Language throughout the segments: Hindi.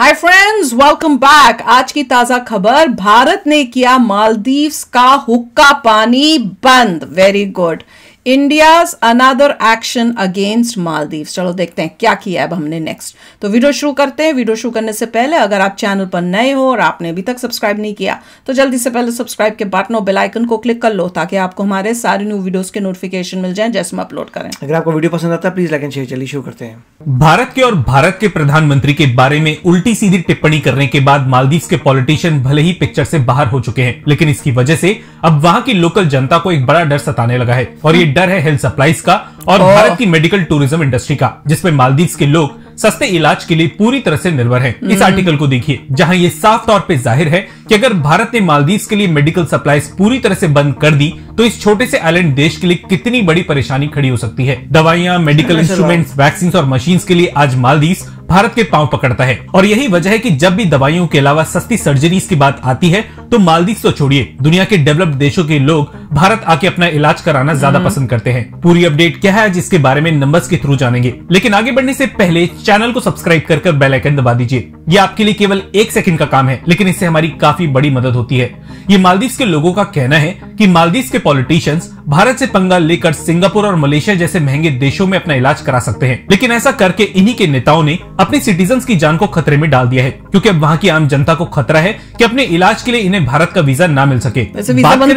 हाय फ्रेंड्स वेलकम बैक आज की ताजा खबर भारत ने किया मालदीव्स का हुक्का पानी बंद very good India's another action against Maldives चलो देखते हैं क्या किया अब हमने नेक्स्ट तो वीडियो शुरू करते हैं वीडियो शुरू करने से पहले अगर आप चैनल पर नए हो और आपने अभी तक सब्सक्राइब नहीं किया तो जल्दी से पहले सब्सक्राइब के बटन और बेल आइकन को क्लिक कर लो ताकि आपको हमारे सारे न्यू वीडियोस के नोटिफिकेशन मिल जाए जैसे हम अपलोड करें अगर आपको वीडियो पसंद आता है प्लीज लाइक एंड शेयर चलिए शुरू करते हैं भारत के और भारत के प्रधानमंत्री के बारे में उल्टी सीधी टिप्पणी करने के बाद मालदीव के पॉलिटिशियन भले ही पिक्चर से बाहर हो चुके हैं लेकिन इसकी वजह से अब वहाँ की लोकल जनता को एक बड़ा डर सताने लगा है और ये सेंटर है हेल्थ सप्लाईज का और oh. भारत की मेडिकल टूरिज्म इंडस्ट्री का जिसपे मालदीव के लोग सस्ते इलाज के लिए पूरी तरह से निर्भर हैं। इस आर्टिकल hmm. को देखिए जहां ये साफ तौर पे जाहिर है कि अगर भारत ने मालदीव के लिए मेडिकल सप्लाईज पूरी तरह से बंद कर दी तो इस छोटे से आइलैंड देश के लिए कितनी बड़ी परेशानी खड़ी हो सकती है दवाइयां मेडिकल इंस्ट्रूमेंट्स वैक्सीन और मशीन के लिए आज मालदीव भारत के पांव पकड़ता है और यही वजह है कि जब भी दवाइयों के अलावा सस्ती सर्जरीज की बात आती है तो मालदीव तो छोड़िए दुनिया के डेवलप्ड देशों के लोग भारत आके अपना इलाज कराना ज्यादा हम्म। पसंद करते हैं पूरी अपडेट क्या है जिसके बारे में नंबर्स के थ्रू जानेंगे लेकिन आगे बढ़ने से पहले चैनल को सब्सक्राइब कर बेलाइकन दबा दीजिए ये आपके लिए केवल एक सेकंड का काम है लेकिन इससे हमारी काफी काफी बड़ी मदद होती है ये मालदीव के लोगों का कहना है कि मालदीव के पॉलिटिशियंस भारत से पंगा लेकर सिंगापुर और मलेशिया जैसे महंगे देशों में अपना इलाज करा सकते हैं लेकिन ऐसा करके इन्हीं के नेताओं ने अपने सिटीजन की जान को खतरे में डाल दिया है क्योंकि अब वहाँ की आम जनता को खतरा है कि अपने इलाज के लिए इन्हें भारत का वीजा ना मिल सके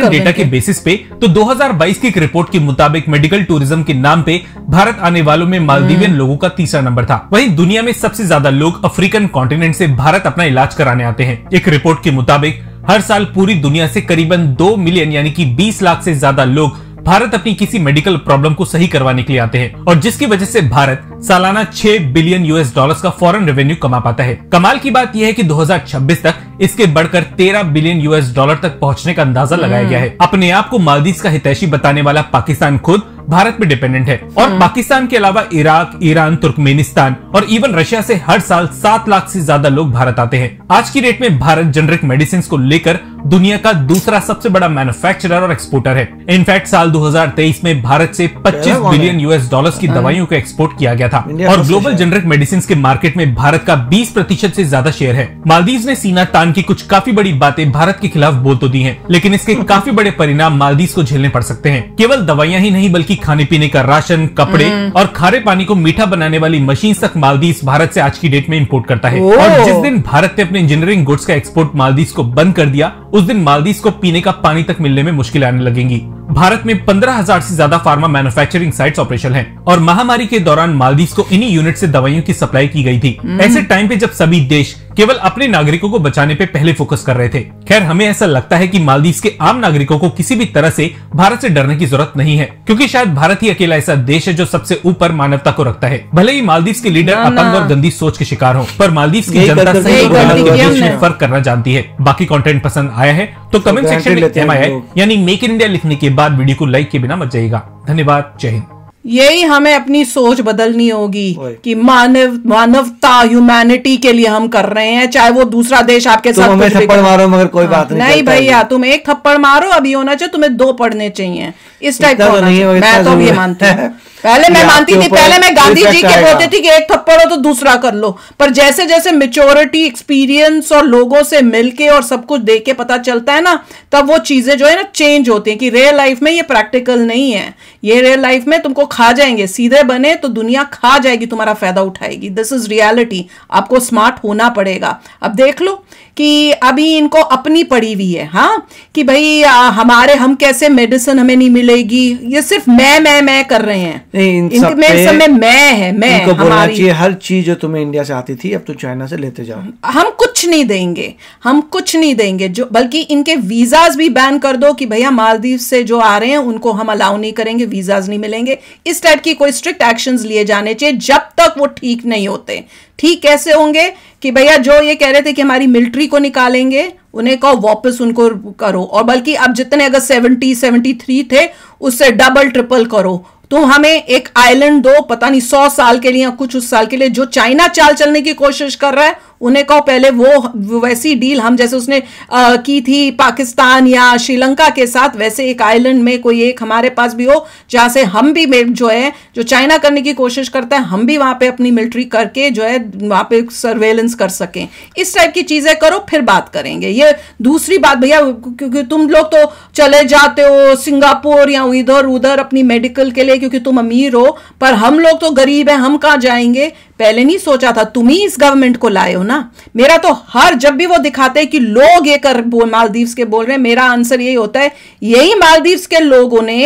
डेटा के बेसिस पे तो 2022 की एक रिपोर्ट के मुताबिक मेडिकल टूरिज्म के नाम पे भारत आने वालों में मालदीवियन हम्म। लोगों का तीसरा नंबर था वही दुनिया में सबसे ज्यादा लोग अफ्रीकन कॉन्टिनेंट से भारत अपना इलाज कराने आते हैं एक रिपोर्ट के मुताबिक हर साल पूरी दुनिया से करीबन दो मिलियन यानी कि 20 लाख से ज्यादा लोग भारत अपनी किसी मेडिकल प्रॉब्लम को सही करवाने के लिए आते हैं और जिसकी वजह से भारत सालाना 6 बिलियन यूएस डॉलर्स का फॉरेन रेवेन्यू कमा पाता है कमाल की बात यह है कि 2026 तक इसके बढ़कर 13 बिलियन यूएस डॉलर तक पहुंचने का अंदाजा हम्म। लगाया गया है अपने आप को मालदीव का हितैषी बताने वाला पाकिस्तान खुद भारत में डिपेंडेंट है और हम्म। पाकिस्तान के अलावा इराक ईरान तुर्कमेनिस्तान और इवन रशिया से हर साल सात लाख से ज्यादा लोग भारत आते हैं आज की डेट में भारत जेनरिक मेडिसिन को लेकर दुनिया का दूसरा सबसे बड़ा मैन्युफैक्चरर और एक्सपोर्टर है इनफैक्ट साल 2023 में भारत से 25 बिलियन यूएस डॉलर्स की हाँ। दवाइयों को एक्सपोर्ट किया गया था और ग्लोबल जेनरिक मेडिसिन के मार्केट में भारत का 20 प्रतिशत ऐसी ज्यादा शेयर है मालदीव ने सीना तान की कुछ काफी बड़ी बातें भारत के खिलाफ बोल तो दी है लेकिन इसके काफी बड़े परिणाम मालदीव को झेलने पड़ सकते हैं केवल दवाइयाँ ही नहीं बल्कि खाने पीने का राशन कपड़े हम्म। और खारे पानी को मीठा बनाने वाली मशीन तक मालदीव भारत से आज की डेट में इम्पोर्ट करता है और जिस दिन भारत ने अपने इंजीनियरिंग गुड्स का एक्सपोर्ट मालदीव को बंद कर दिया उस दिन मालदीव को पीने का पानी तक मिलने में मुश्किल आने लगेंगी भारत में 15,000 से ज्यादा फार्मा मैन्युफैक्चरिंग साइट्स ऑपरेशन हैं और महामारी के दौरान मालदीव को इन्हीं यूनिट से दवाइयों की सप्लाई की गई थी हम्म। ऐसे टाइम पे जब सभी देश केवल अपने नागरिकों को बचाने पे पहले फोकस कर रहे थे खैर हमें ऐसा लगता है की मालदीव के आम नागरिकों को किसी भी तरह से भारत से डरने की जरूरत नहीं है क्योंकि शायद भारत ही अकेला ऐसा देश है जो सबसे ऊपर मानवता को रखता है भले ही मालदीव के लीडर अपंग और गंदी सोच के शिकार हो पर मालदीव की जनता के फर्क करना जानती है बाकी कॉन्टेंट पसंद आया है तो कमेंट तो सेक्शन में एम आई यानी मेक इन इंडिया लिखने के बाद वीडियो को लाइक के बिना मत जाएगा धन्यवाद जय हिंद यही हमें अपनी सोच बदलनी होगी कि मानव मानवता ह्यूमैनिटी के लिए हम कर रहे हैं चाहे वो दूसरा देश आपके साथ हमें थप्पड़ मारो मगर कोई बात हाँ, नहीं नहीं भैया तुम एक थप्पड़ मारो अभी होना चाहिए तुम्हें दो पढ़ने चाहिए इस टाइप का तो मैं तो ये मानता हूँ पहले मैं मानती थी पहले मैं गांधी जी के बोलती थी कि एक थप्पड़ हो तो दूसरा कर लो पर जैसे जैसे मेच्योरिटी एक्सपीरियंस और लोगों से मिलके और सब कुछ देख के पता चलता है ना तब वो चीजें जो है ना चेंज होती हैं कि रियल लाइफ में ये प्रैक्टिकल नहीं है ये रियल लाइफ में तुमको खा जाएंगे सीधे बने तो दुनिया खा जाएगी तुम्हारा फायदा उठाएगी दिस इज रियलिटी आपको स्मार्ट होना पड़ेगा अब देख लो कि अभी इनको अपनी पड़ी हुई है हाँ कि भाई हमारे हम कैसे मेडिसिन हमें नहीं मिलेगी ये सिर्फ मैं मैं मैं कर रहे हैं नहीं इन सब पे समय मैं है मैं इनको बोलना चाहिए हर चीज जो तुम्हें इंडिया से आती थी अब तुम चाइना से लेते जाओ हम कुछ नहीं देंगे हम कुछ नहीं देंगे जो बल्कि इनके वीजाज भी बैन कर दो कि भैया मालदीव से जो आ रहे हैं उनको हम अलाउ नहीं करेंगे वीजाज नहीं मिलेंगे इस टाइप की कोई स्ट्रिक्ट एक्शन लिए जाने चाहिए जब तक वो ठीक नहीं होते ठीक कैसे होंगे कि भैया जो ये कह रहे थे कि हमारी मिलिट्री को निकालेंगे उन्हें कहो वापस उनको करो और बल्कि अब जितने अगर सेवेंटी सेवेंटी थ्री थे उससे डबल ट्रिपल करो तो हमें एक आइलैंड दो पता नहीं सौ साल के लिए कुछ उस साल के लिए जो चाइना चाल चलने की कोशिश कर रहा है उन्हें कहो पहले वो वैसी डील हम जैसे उसने आ, की थी पाकिस्तान या श्रीलंका के साथ वैसे एक आइलैंड में कोई एक हमारे पास भी हो जहां से हम भी जो है जो चाइना करने की कोशिश करता है हम भी वहां पे अपनी मिलिट्री करके जो है वहां पे सर्वेलेंस कर सकें इस टाइप की चीज़ें करो फिर बात करेंगे ये दूसरी बात भैया क्योंकि तुम लोग तो चले जाते हो सिंगापुर या इधर उधर अपनी मेडिकल के लिए क्योंकि तुम अमीर हो पर हम लोग तो गरीब हैं हम कहाँ जाएंगे पहले नहीं सोचा था तुम ही इस गवर्नमेंट को लाए हो ना मेरा तो हर जब भी वो दिखाते हैं कि लोग ये कर मालदीव्स के बोल रहे हैं मेरा आंसर यही होता है यही मालदीव्स के लोगों ने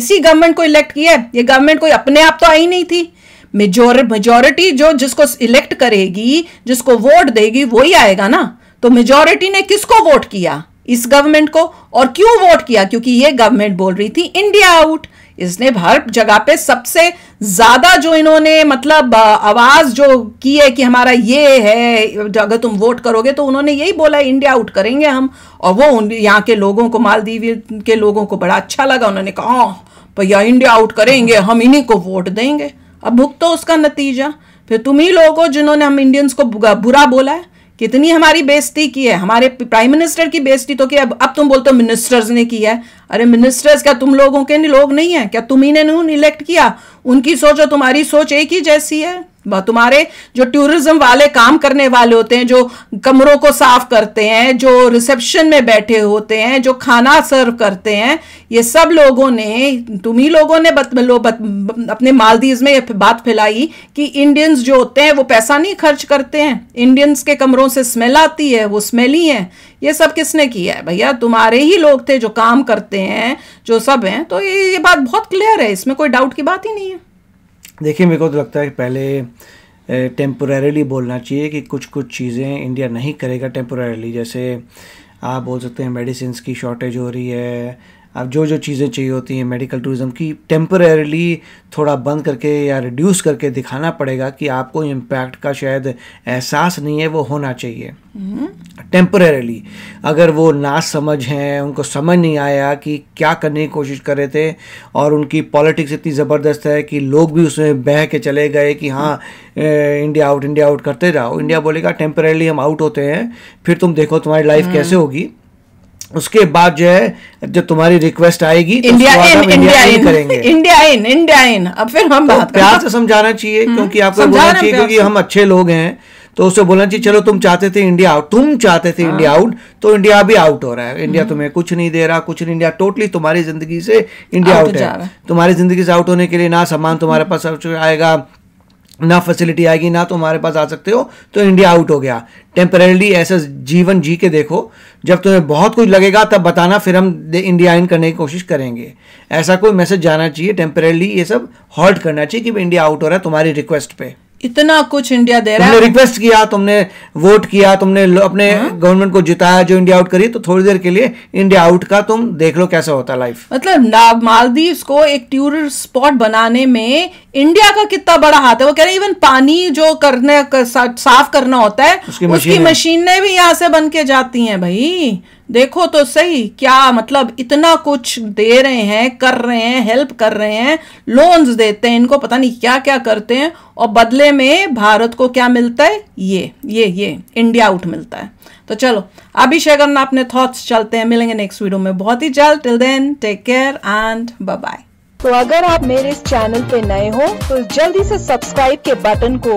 इसी गवर्नमेंट को इलेक्ट किया है ये गवर्नमेंट कोई अपने आप तो आई नहीं थी मेजोर मेजोरिटी जो जिसको इलेक्ट करेगी जिसको वोट देगी वही आएगा ना तो मेजोरिटी ने किसको वोट किया इस गवर्नमेंट को और क्यों वोट किया क्योंकि ये गवर्नमेंट बोल रही थी इंडिया आउट इसने हर जगह पे सबसे ज्यादा जो इन्होंने मतलब आवाज जो की है कि हमारा ये है अगर तुम वोट करोगे तो उन्होंने यही बोला इंडिया आउट करेंगे हम और वो यहाँ के लोगों को मालदीव के लोगों को बड़ा अच्छा लगा उन्होंने कहा हाँ, भैया इंडिया आउट करेंगे हम इन्हीं को वोट देंगे अब भुगतो उसका नतीजा फिर तुम ही लोग हो जिन्होंने हम इंडियंस को बुरा बोला है कितनी हमारी बेइज्जती की है हमारे प्राइम मिनिस्टर की बेइज्जती तो क्या अब अब तुम बोलते हो मिनिस्टर्स ने की है अरे मिनिस्टर्स क्या तुम लोगों के लोग नहीं है क्या तुम ही ने इलेक्ट किया उनकी सोच और तुम्हारी सोच एक ही जैसी है तुम्हारे जो टूरिज्म वाले काम करने वाले होते हैं जो कमरों को साफ करते हैं जो रिसेप्शन में बैठे होते हैं जो खाना सर्व करते हैं ये सब लोगों ने तुम ही लोगों ने बत, लो, बत, अपने मालदीव में बात फैलाई कि इंडियंस जो होते हैं वो पैसा नहीं खर्च करते हैं इंडियंस के कमरों से स्मेल आती है वो स्मेल ही है ये सब किसने किया है भैया तुम्हारे ही लोग थे जो काम करते हैं जो सब हैं तो ये, ये बात बहुत क्लियर है इसमें कोई डाउट की बात ही नहीं है देखिए मेरे को तो लगता है कि पहले टेम्पोरेली बोलना चाहिए कि कुछ कुछ चीज़ें इंडिया नहीं करेगा टेम्पोरेली जैसे आप बोल सकते हैं मेडिसिन की शॉर्टेज हो रही है आप जो जो चीज़ें चाहिए होती हैं मेडिकल टूरिज़म की टेम्परेरली थोड़ा बंद करके या रिड्यूस करके दिखाना पड़ेगा कि आपको इम्पैक्ट का शायद एहसास नहीं है वो होना चाहिए टेम्परेरली हम्म। अगर वो ना समझ हैं उनको समझ नहीं आया कि क्या करने की कोशिश कर रहे थे और उनकी पॉलिटिक्स इतनी ज़बरदस्त है कि लोग भी उसमें बह के चले गए कि हाँ इंडिया आउट इंडिया आउट करते जाओ इंडिया बोलेगा टेम्परेली हम आउट होते हैं फिर तुम देखो तुम्हारी लाइफ हम्म। कैसे होगी उसके बाद जो है जो तुम्हारी रिक्वेस्ट आएगी तो इंडिया इन इंडिया इन करेंगे इंडिया इन इंडिया इन अब फिर हम तो बात प्यार से समझाना चाहिए हम्म, क्योंकि आपको बोलना चाहिए क्योंकि हम अच्छे लोग हैं तो उसे बोलना चाहिए चलो तुम चाहते थे इंडिया आउट तुम चाहते थे इंडिया हाँ। आउट तो इंडिया अभी आउट हो रहा है इंडिया हम्म। तुम्हें कुछ नहीं दे रहा कुछ नहीं इंडिया टोटली तुम्हारी जिंदगी से इंडिया आउट है तुम्हारी जिंदगी से आउट होने के लिए ना सामान तुम्हारे पास आएगा ना फैसिलिटी आएगी ना तो हमारे पास आ सकते हो तो इंडिया आउट हो गया टेम्परेली ऐसा जीवन जी के देखो जब तुम्हें बहुत कुछ लगेगा तब बताना फिर हम इंडिया इन करने की कोशिश करेंगे ऐसा कोई मैसेज जाना चाहिए टेम्परेली ये सब हॉल्ट करना चाहिए कि इंडिया आउट हो रहा है तुम्हारी रिक्वेस्ट पर इतना कुछ इंडिया दे रहा है रिक्वेस्ट किया तुमने वोट किया तुमने अपने गवर्नमेंट हाँ। को जिताया जो इंडिया आउट करी तो थोड़ी देर के लिए इंडिया आउट का तुम देख लो कैसा होता लाइफ मतलब मालदीव को एक टूरिस्ट स्पॉट बनाने में इंडिया का कितना बड़ा हाथ है वो कह रहे हैं इवन पानी जो करने कर, साफ करना होता है उसकी, मशीनें भी यहाँ से बन के जाती है भाई देखो तो सही क्या मतलब इतना कुछ दे रहे हैं कर रहे हैं हेल्प कर रहे हैं लोन्स देते हैं इनको पता नहीं क्या क्या करते हैं और बदले में भारत को क्या मिलता है ये ये ये इंडिया आउट मिलता है तो चलो अभिषेक अपना अपने थॉट्स चलते हैं मिलेंगे नेक्स्ट वीडियो में बहुत ही जल्द till then take care and bye तो अगर आप मेरे इस चैनल पे नए हो तो जल्दी से सब्सक्राइब के बटन को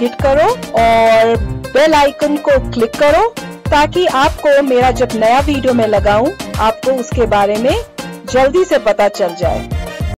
हिट करो और बेल आइकन को क्लिक करो ताकि आपको मेरा जब नया वीडियो में लगाऊं आपको उसके बारे में जल्दी से पता चल जाए